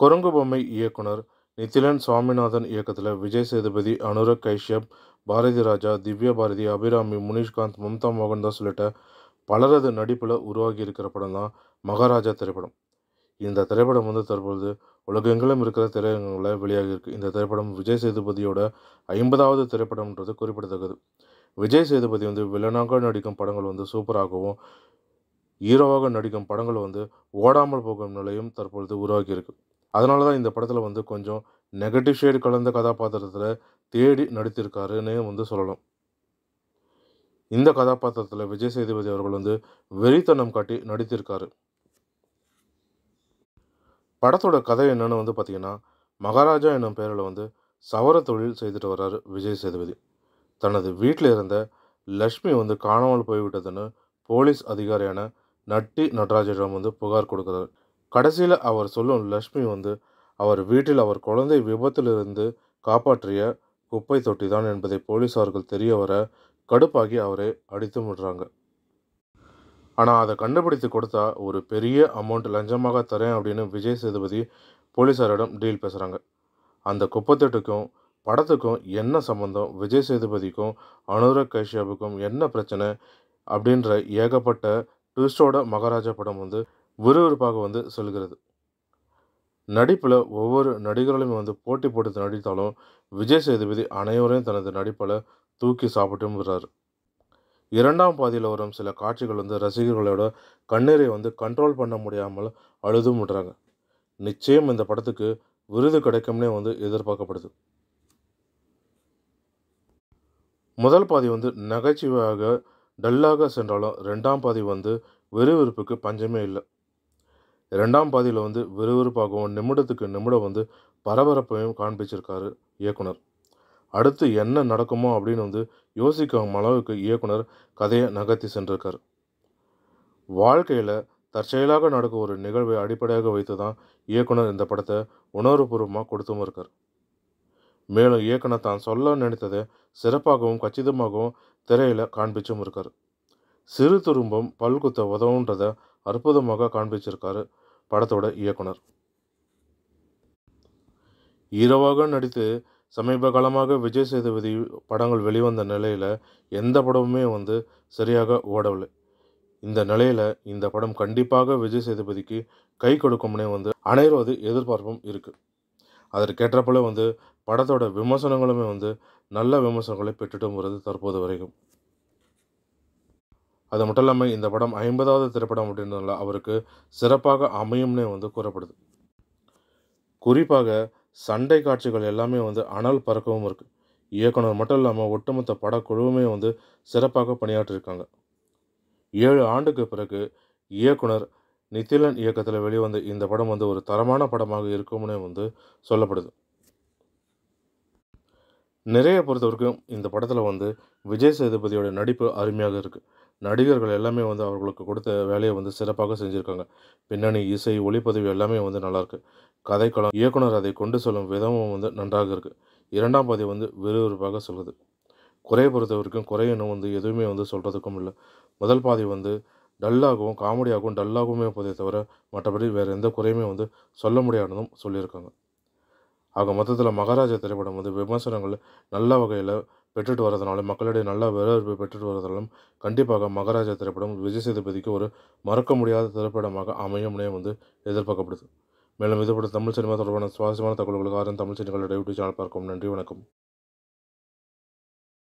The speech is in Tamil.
குரங்கு பொம்மை இயக்குனர் நித்திலன் சுவாமிநாதன் இயக்கத்தில் விஜய் சேதுபதி அனுரக் கைஷ்யப் பாரதி ராஜா திவ்யா பாரதி அபிராமி முனிஷ்காந்த் மம்தா மோகன்தாஸ் உள்ளிட்ட பலரது நடிப்பில் உருவாகி இருக்கிற படம் தான் மகாராஜா திரைப்படம் இந்த திரைப்படம் வந்து தற்பொழுது உலகெங்கிலும் இருக்கிற திரையரங்குகளில் வெளியாகி இருக்குது இந்த திரைப்படம் விஜய் சேதுபதியோட ஐம்பதாவது திரைப்படம்ன்றது குறிப்பிடத்தக்கது விஜய் சேதுபதி வந்து வில்லனாக நடிக்கும் படங்கள் வந்து சூப்பராகவும் ஹீரோவாக நடிக்கும் படங்கள் வந்து ஓடாமல் போகும் நிலையும் தற்பொழுது உருவாகியிருக்கு அதனால தான் இந்த படத்தில் வந்து கொஞ்சம் நெகட்டிவ் ஷேடு கலந்த கதாபாத்திரத்தில் தேடி நடித்திருக்காருன்னு வந்து சொல்லலாம் இந்த கதாபாத்திரத்தில் விஜய் சேதுபதி அவர்கள் வந்து வெறித்தனம் காட்டி நடித்திருக்காரு படத்தோட கதை என்னென்னு வந்து பார்த்திங்கன்னா மகாராஜா என்னும் பெயரில் வந்து சவர தொழில் செய்துட்டு வர்றாரு விஜய் சேதுபதி தனது வீட்டில் இருந்த லக்ஷ்மி வந்து காணாமல் போய்விட்டதுன்னு போலீஸ் அதிகாரியான நட்டி நடராஜரிடம் வந்து புகார் கொடுக்குறாரு கடைசியில் அவர் சொல்லும் லக்ஷ்மி வந்து அவர் வீட்டில் அவர் குழந்தை விபத்திலிருந்து காப்பாற்றிய குப்பை தொட்டி தான் என்பதை போலீஸார்கள் தெரிய வர கடுப்பாகி அவரை அடித்து விடுறாங்க ஆனால் அதை கண்டுபிடித்து கொடுத்தா ஒரு பெரிய அமௌண்ட் லஞ்சமாக தரேன் அப்படின்னு விஜய் சேதுபதி போலீஸாரிடம் டீல் பேசுகிறாங்க அந்த குப்பைத்தொட்டுக்கும் படத்துக்கும் என்ன சம்மந்தம் விஜய் சேதுபதிக்கும் அனுராக் கஷ்யப்புக்கும் என்ன பிரச்சனை அப்படின்ற ஏகப்பட்ட ட்விஸ்டோட மகாராஜா படம் வந்து விறுவிறுப்பாக வந்து சொல்கிறது நடிப்பில் ஒவ்வொரு நடிகர்களுமே வந்து போட்டி போட்டு நடித்தாலும் விஜய் சேதுபதி அனைவரையும் தனது நடிப்பில் தூக்கி சாப்பிட்டும் விடுறாரு இரண்டாம் பாதியில் வரும் சில காட்சிகள் வந்து ரசிகர்களோட கண்ணீரை வந்து கண்ட்ரோல் பண்ண முடியாமல் அழுதும் விடுறாங்க நிச்சயம் இந்த படத்துக்கு விருது கிடைக்கும்னே வந்து எதிர்பார்க்கப்படுது முதல் பாதி வந்து நகைச்சுவையாக டல்லாக சென்றாலும் ரெண்டாம் பாதி வந்து விறுவிறுப்புக்கு பஞ்சமே இல்லை ரெண்டாம் பாதியில் வந்து விறுவிறுப்பாகவும் நிமிடத்துக்கு நிமிடம் வந்து பரபரப்பையும் காண்பிச்சிருக்காரு இயக்குனர் அடுத்து என்ன நடக்குமோ அப்படின்னு வந்து யோசிக்கும் அளவுக்கு இயக்குனர் கதையை நகர்த்தி சென்றிருக்கார் வாழ்க்கையில் தற்செயலாக நடக்கும் ஒரு நிகழ்வை அடிப்படையாக வைத்து தான் இயக்குனர் இந்த படத்தை உணர்வுபூர்வமாக கொடுத்தும் இருக்கார் மேலும் இயக்குனர் தான் சொல்ல நினைத்ததை சிறப்பாகவும் கச்சிதமாகவும் திரையில் காண்பிச்சும் இருக்கார் சிறு துரும்பும் பல்குத்த உதவுன்றதை அற்புதமாக காண்பிச்சிருக்காரு படத்தோட இயக்குனர் ஹீரோவாக நடித்து சமீப காலமாக விஜய் சேதுபதி படங்கள் வெளிவந்த நிலையில் எந்த படமுமே வந்து சரியாக ஓடவில்லை இந்த நிலையில் இந்த படம் கண்டிப்பாக விஜய் சேதுபதிக்கு கை கொடுக்கும்னே வந்து அனைவரது எதிர்பார்ப்பும் இருக்குது அதற்கேற்ற வந்து படத்தோட விமர்சனங்களுமே வந்து நல்ல விமர்சனங்களை பெற்றுட்டும் வருது தற்போது வரைக்கும் அது மட்டும் இல்லாமல் இந்த படம் ஐம்பதாவது திரைப்படம் அப்படின்றதுனால அவருக்கு சிறப்பாக அமையும்னே வந்து கூறப்படுது குறிப்பாக சண்டை காட்சிகள் எல்லாமே வந்து அனல் பறக்கவும் இருக்குது இயக்குனர் மட்டும் இல்லாமல் ஒட்டுமொத்த படக்குழுவுமே வந்து சிறப்பாக பணியாற்றிருக்காங்க ஏழு ஆண்டுக்கு பிறகு இயக்குனர் நித்திலன் இயக்கத்தில் வெளிவந்த இந்த படம் வந்து ஒரு தரமான படமாக இருக்கும்னு வந்து சொல்லப்படுது நிறைய பொறுத்தவரைக்கும் இந்த படத்தில் வந்து விஜய் சேதுபதியோட நடிப்பு அருமையாக இருக்குது நடிகர்கள் எல்லாமே வந்து அவர்களுக்கு கொடுத்த வேலையை வந்து சிறப்பாக செஞ்சுருக்காங்க பின்னணி இசை ஒளிப்பதிவு எல்லாமே வந்து நல்லாயிருக்கு கதைக்களம் இயக்குனர் அதை கொண்டு செல்லும் விதமும் வந்து நன்றாக இருக்குது இரண்டாம் பதிவு வந்து விறுவிறுப்பாக சொல்லுது குறையை பொறுத்த வரைக்கும் குறை இன்னும் வந்து எதுவுமே வந்து சொல்கிறதுக்கும் இல்லை முதல் பாதி வந்து டல்லாகவும் காமெடியாகவும் டல்லாகவுமே போதே தவிர மற்றபடி வேறு எந்த குறையுமே வந்து சொல்ல முடியாததும் சொல்லியிருக்காங்க ஆக மொத்தத்தில் மகாராஜா திரைப்படம் வந்து விமர்சனங்கள் நல்ல வகையில் பெற்றுட்டு வரதுனாலும் மக்களிடையே நல்ல வரவேற்பை பெற்றுட்டு வரதுனாலும் கண்டிப்பாக மகாராஜா திரைப்படம் விஜய் சேதுபதிக்கு ஒரு மறக்க முடியாத திரைப்படமாக அமையும்னே வந்து எதிர்பார்க்கப்படுது மேலும் இதுபோல் தமிழ் சினிமா தொடர்பான சுவாரஸ்யமான தகவல்களுக்கு ஆரம்ப தமிழ் சினிமாவில் யூடியூப் சேனல் பார்க்கும் நன்றி வணக்கம்